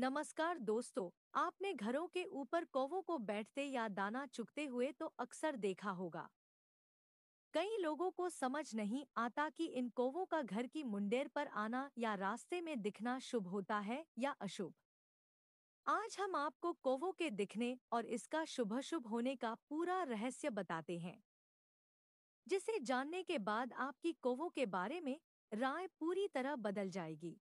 नमस्कार दोस्तों आपने घरों के ऊपर कौवों को बैठते या दाना चुगते हुए तो अक्सर देखा होगा कई लोगों को समझ नहीं आता कि इन कौवों का घर की मुंडेर पर आना या रास्ते में दिखना शुभ होता है या अशुभ आज हम आपको कौवों के दिखने और इसका शुभ शुभ होने का पूरा रहस्य बताते हैं जिसे जानने के बाद आपकी कौवों के बारे में राय पूरी तरह बदल जाएगी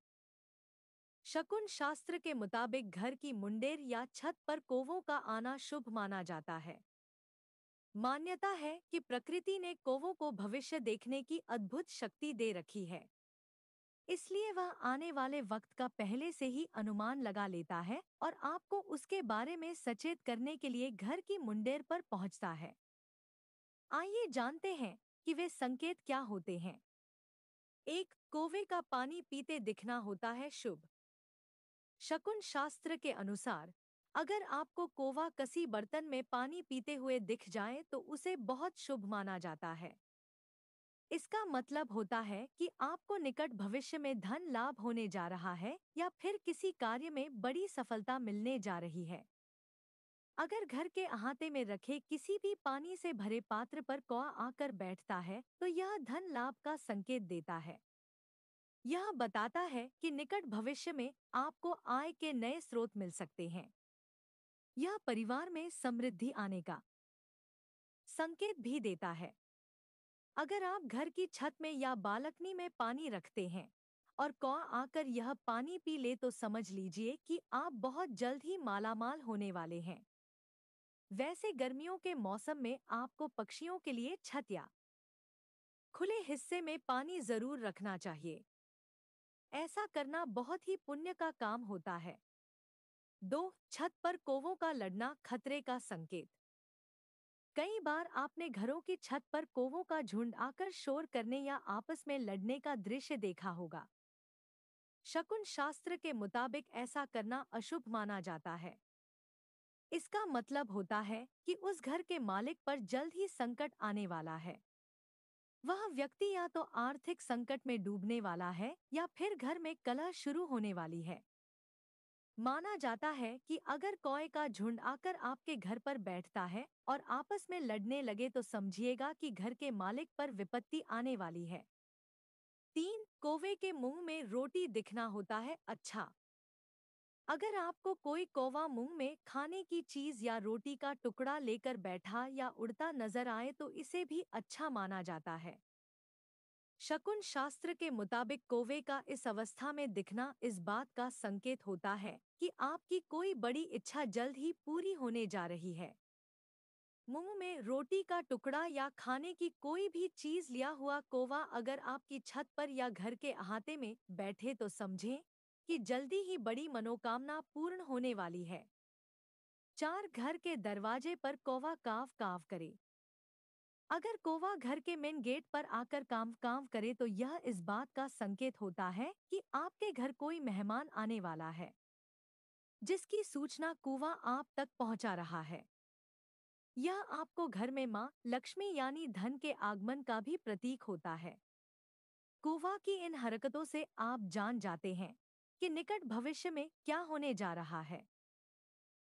शकुन शास्त्र के मुताबिक घर की मुंडेर या छत पर कोवों का आना शुभ माना जाता है मान्यता है कि प्रकृति ने कोवों को भविष्य देखने की अद्भुत शक्ति दे रखी है इसलिए वह आने वाले वक्त का पहले से ही अनुमान लगा लेता है और आपको उसके बारे में सचेत करने के लिए घर की मुंडेर पर पहुंचता है आइए जानते हैं कि वे संकेत क्या होते हैं एक कोवे का पानी पीते दिखना होता है शुभ शकुन शास्त्र के अनुसार अगर आपको कोवा कसी बर्तन में पानी पीते हुए दिख जाए तो उसे बहुत शुभ माना जाता है इसका मतलब होता है कि आपको निकट भविष्य में धन लाभ होने जा रहा है या फिर किसी कार्य में बड़ी सफलता मिलने जा रही है अगर घर के अहाते में रखे किसी भी पानी से भरे पात्र पर कौ आकर बैठता है तो यह धन लाभ का संकेत देता है यह बताता है कि निकट भविष्य में आपको आय के नए स्रोत मिल सकते हैं यह परिवार में समृद्धि आने का संकेत भी देता है अगर आप घर की छत में या बालकनी में पानी रखते हैं और कौ आकर यह पानी पी ले तो समझ लीजिए कि आप बहुत जल्द ही मालामाल होने वाले हैं वैसे गर्मियों के मौसम में आपको पक्षियों के लिए छत या खुले हिस्से में पानी जरूर रखना चाहिए ऐसा करना बहुत ही पुण्य का काम होता है दो छत पर कोवों का लड़ना खतरे का संकेत कई बार आपने घरों की छत पर कोवों का झुंड आकर शोर करने या आपस में लड़ने का दृश्य देखा होगा शकुन शास्त्र के मुताबिक ऐसा करना अशुभ माना जाता है इसका मतलब होता है कि उस घर के मालिक पर जल्द ही संकट आने वाला है वह व्यक्ति या तो आर्थिक संकट में डूबने वाला है या फिर घर में कलह शुरू होने वाली है माना जाता है कि अगर कौए का झुंड आकर आपके घर पर बैठता है और आपस में लड़ने लगे तो समझिएगा कि घर के मालिक पर विपत्ति आने वाली है तीन कोवे के मुंह में रोटी दिखना होता है अच्छा अगर आपको कोई कोवा मुंह में खाने की चीज या रोटी का टुकड़ा लेकर बैठा या उड़ता नजर आए तो इसे भी अच्छा माना जाता है शकुन शास्त्र के मुताबिक कोवे का इस अवस्था में दिखना इस बात का संकेत होता है कि आपकी कोई बड़ी इच्छा जल्द ही पूरी होने जा रही है मुंह में रोटी का टुकड़ा या खाने की कोई भी चीज लिया हुआ कोवा अगर आपकी छत पर या घर के अहाते में बैठे तो समझें कि जल्दी ही बड़ी मनोकामना पूर्ण होने वाली है चार घर के दरवाजे पर कोवा काव काव करे अगर कोवा घर के मेन गेट पर आकर काव काव करे तो यह इस बात का संकेत होता है कि आपके घर कोई मेहमान आने वाला है जिसकी सूचना कुवा आप तक पहुंचा रहा है यह आपको घर में माँ लक्ष्मी यानी धन के आगमन का भी प्रतीक होता है कुवा की इन हरकतों से आप जान जाते हैं कि निकट भविष्य में क्या होने जा रहा है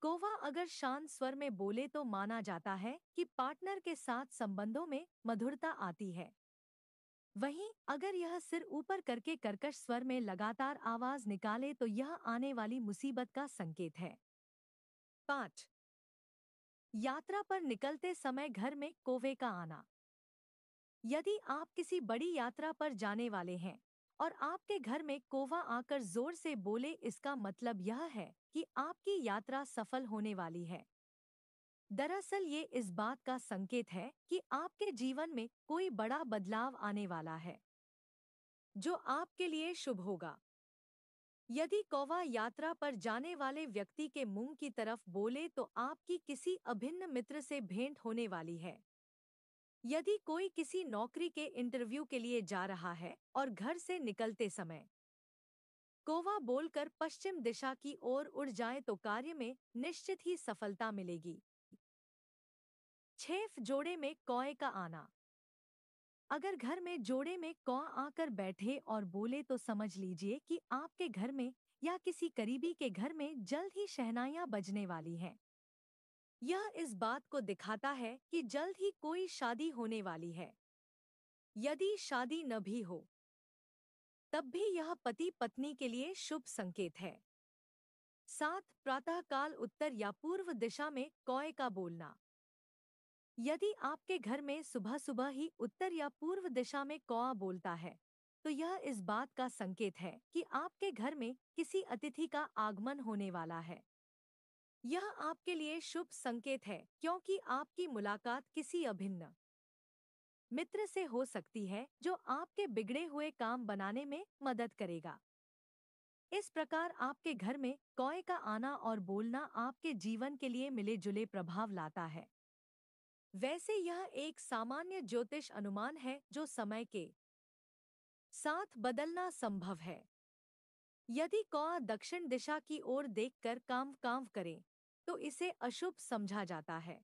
कोवा अगर शांत स्वर में बोले तो माना जाता है कि पार्टनर के साथ संबंधों में मधुरता आती है वहीं अगर यह सिर ऊपर करके कर्कश स्वर में लगातार आवाज निकाले तो यह आने वाली मुसीबत का संकेत है पांच यात्रा पर निकलते समय घर में कोवे का आना यदि आप किसी बड़ी यात्रा पर जाने वाले हैं और आपके घर में कोवा आकर जोर से बोले इसका मतलब यह है कि आपकी यात्रा सफल होने वाली है दरअसल ये इस बात का संकेत है कि आपके जीवन में कोई बड़ा बदलाव आने वाला है जो आपके लिए शुभ होगा यदि कौवा यात्रा पर जाने वाले व्यक्ति के मुंह की तरफ बोले तो आपकी किसी अभिन्न मित्र से भेंट होने वाली है यदि कोई किसी नौकरी के इंटरव्यू के लिए जा रहा है और घर से निकलते समय कोवा बोलकर पश्चिम दिशा की ओर उड़ जाए तो कार्य में निश्चित ही सफलता मिलेगी छेफ जोड़े में कौए का आना अगर घर में जोड़े में कौ आकर बैठे और बोले तो समझ लीजिए कि आपके घर में या किसी करीबी के घर में जल्द ही शहनाइयाँ बजने वाली हैं यह इस बात को दिखाता है कि जल्द ही कोई शादी होने वाली है यदि शादी न भी हो तब भी यह पति पत्नी के लिए शुभ संकेत है साथ प्रातःकाल उत्तर या पूर्व दिशा में कौए का बोलना यदि आपके घर में सुबह सुबह ही उत्तर या पूर्व दिशा में कौआ बोलता है तो यह इस बात का संकेत है कि आपके घर में किसी अतिथि का आगमन होने वाला है यह आपके लिए शुभ संकेत है क्योंकि आपकी मुलाकात किसी अभिन्न मित्र से हो सकती है जो आपके बिगड़े हुए काम बनाने में मदद करेगा इस प्रकार आपके घर में कौए का आना और बोलना आपके जीवन के लिए मिले जुले प्रभाव लाता है वैसे यह एक सामान्य ज्योतिष अनुमान है जो समय के साथ बदलना संभव है यदि कौआ दक्षिण दिशा की ओर देखकर कांव कांव करे तो इसे अशुभ समझा जाता है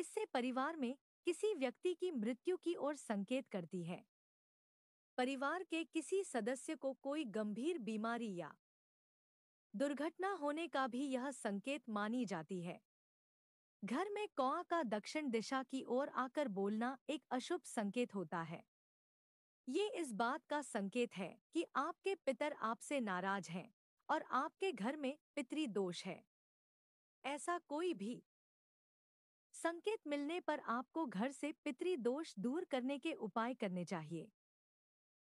इससे परिवार में किसी व्यक्ति की मृत्यु की ओर संकेत करती है परिवार के किसी सदस्य को कोई गंभीर बीमारी या दुर्घटना होने का भी यह संकेत मानी जाती है घर में कौआ का दक्षिण दिशा की ओर आकर बोलना एक अशुभ संकेत होता है ये इस बात का संकेत है कि आपके पितर आपसे नाराज हैं और आपके घर में पितरी दोष है ऐसा कोई भी संकेत मिलने पर आपको घर से पितरी दोष दूर करने के उपाय करने चाहिए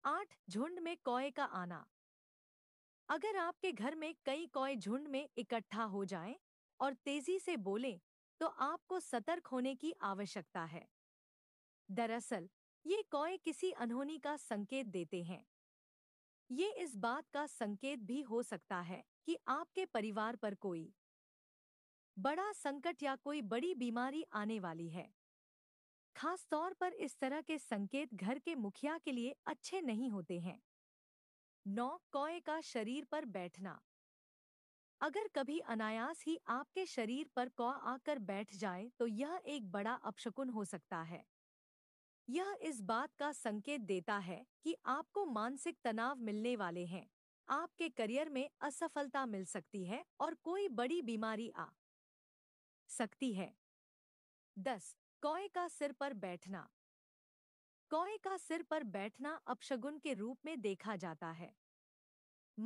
आठ झुंड में कौए का आना अगर आपके घर में कई कौए झुंड में इकट्ठा हो जाएं और तेजी से बोलें तो आपको सतर्क होने की आवश्यकता है दरअसल ये कौए किसी अनहोनी का संकेत देते हैं ये इस बात का संकेत भी हो सकता है कि आपके परिवार पर कोई बड़ा संकट या कोई बड़ी बीमारी आने वाली है खास तौर पर इस तरह के संकेत घर के मुखिया के लिए अच्छे नहीं होते हैं नौ कौए का शरीर पर बैठना अगर कभी अनायास ही आपके शरीर पर कौ आकर बैठ जाए तो यह एक बड़ा अपशकुन हो सकता है यह इस बात का संकेत देता है कि आपको मानसिक तनाव मिलने वाले हैं आपके करियर में असफलता मिल सकती है और कोई बड़ी बीमारी आ सकती है दस कौए का सिर पर बैठना कौए का सिर पर बैठना अपशगुन के रूप में देखा जाता है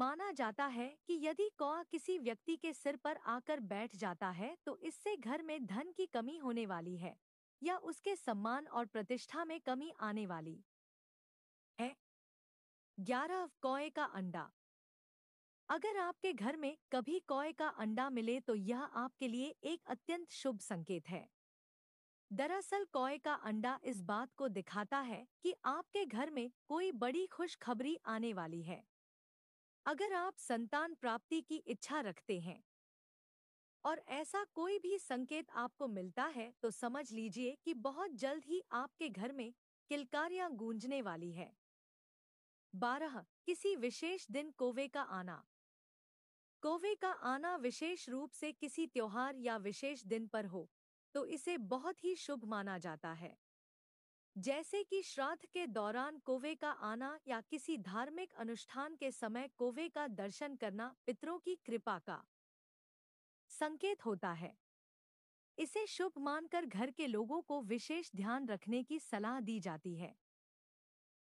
माना जाता है कि यदि कौआ किसी व्यक्ति के सिर पर आकर बैठ जाता है तो इससे घर में धन की कमी होने वाली है या उसके सम्मान और प्रतिष्ठा में कमी आने वाली है ग्यारह कौए का अंडा अगर आपके घर में कभी कौए का अंडा मिले तो यह आपके लिए एक अत्यंत शुभ संकेत है दरअसल कौए का अंडा इस बात को दिखाता है कि आपके घर में कोई बड़ी खुशखबरी आने वाली है अगर आप संतान प्राप्ति की इच्छा रखते हैं और ऐसा कोई भी संकेत आपको मिलता है तो समझ लीजिए कि बहुत जल्द ही आपके घर में किलकारियां गूंजने वाली है बारह किसी विशेष दिन कोवे का आना कोवे का आना विशेष रूप से किसी त्योहार या विशेष दिन पर हो तो इसे बहुत ही शुभ माना जाता है जैसे कि श्राद्ध के दौरान कोवे का आना या किसी धार्मिक अनुष्ठान के समय कोवे का दर्शन करना पितरों की कृपा का संकेत होता है इसे शुभ मानकर घर के लोगों को विशेष ध्यान रखने की सलाह दी जाती है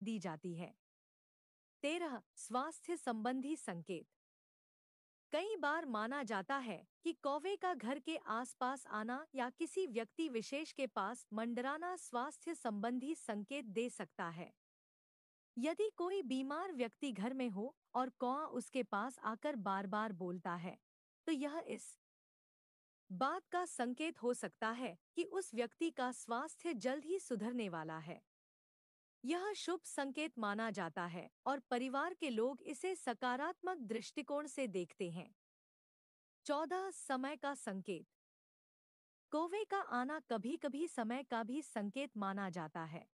दी जाती है तेरह स्वास्थ्य संबंधी संकेत कई बार माना जाता है कि कौवे का घर के आसपास आना या किसी व्यक्ति विशेष के पास मंडराना स्वास्थ्य संबंधी संकेत दे सकता है यदि कोई बीमार व्यक्ति घर में हो और कौआ उसके पास आकर बार बार बोलता है तो यह इस बात का संकेत हो सकता है कि उस व्यक्ति का स्वास्थ्य जल्द ही सुधरने वाला है यह शुभ संकेत माना जाता है और परिवार के लोग इसे सकारात्मक दृष्टिकोण से देखते हैं चौदह समय का संकेत कोवे का आना कभी कभी समय का भी संकेत माना जाता है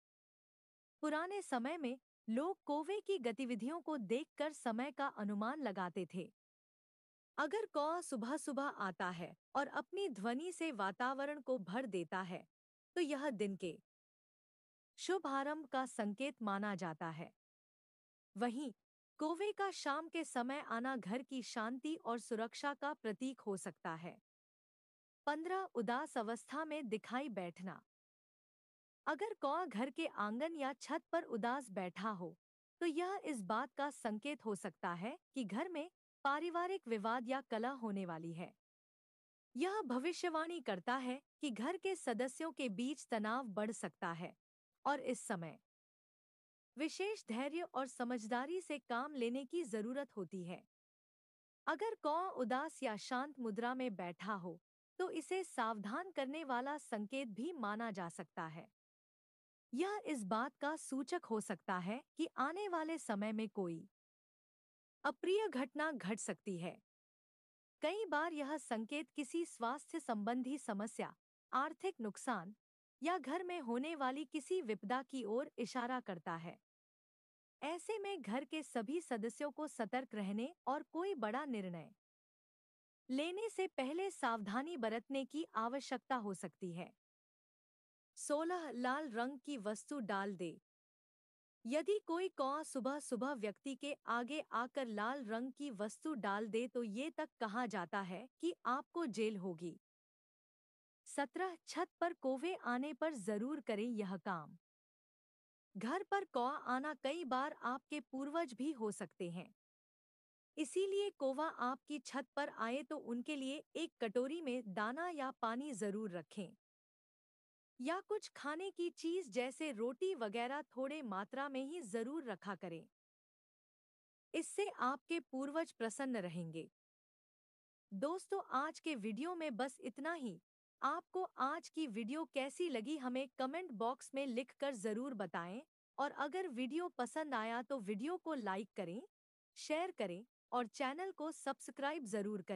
पुराने समय में लोग कोवे की गतिविधियों को देखकर समय का अनुमान लगाते थे अगर कौ सुबह सुबह आता है और अपनी ध्वनि से वातावरण को भर देता है तो यह दिन के शुभारंभ का संकेत माना जाता है वहीं कोवे का शाम के समय आना घर की शांति और सुरक्षा का प्रतीक हो सकता है पंद्रह उदास अवस्था में दिखाई बैठना अगर कौ घर के आंगन या छत पर उदास बैठा हो तो यह इस बात का संकेत हो सकता है कि घर में पारिवारिक विवाद या कला होने वाली है यह भविष्यवाणी करता है कि घर के सदस्यों के बीच तनाव बढ़ सकता है और इस समय विशेष धैर्य और समझदारी से काम लेने की जरूरत होती है अगर कौ उदास या शांत मुद्रा में बैठा हो तो इसे सावधान करने वाला संकेत भी माना जा सकता है यह इस बात का सूचक हो सकता है कि आने वाले समय में कोई अप्रिय घटना घट सकती है कई बार यह संकेत किसी स्वास्थ्य संबंधी समस्या आर्थिक नुकसान या घर में होने वाली किसी विपदा की ओर इशारा करता है ऐसे में घर के सभी सदस्यों को सतर्क रहने और कोई बड़ा निर्णय लेने से पहले सावधानी बरतने की आवश्यकता हो सकती है सोलह लाल रंग की वस्तु डाल दे यदि कोई कौआ सुबह सुबह व्यक्ति के आगे आकर लाल रंग की वस्तु डाल दे तो ये तक कहा जाता है कि आपको जेल होगी सत्रह छत पर कोवे आने पर जरूर करें यह काम घर पर कौआ आना कई बार आपके पूर्वज भी हो सकते हैं इसीलिए कोवा आपकी छत पर आए तो उनके लिए एक कटोरी में दाना या पानी जरूर रखें या कुछ खाने की चीज जैसे रोटी वगैरह थोड़े मात्रा में ही जरूर रखा करें इससे आपके पूर्वज प्रसन्न रहेंगे दोस्तों आज के वीडियो में बस इतना ही आपको आज की वीडियो कैसी लगी हमें कमेंट बॉक्स में लिखकर ज़रूर बताएं और अगर वीडियो पसंद आया तो वीडियो को लाइक करें शेयर करें और चैनल को सब्सक्राइब ज़रूर करें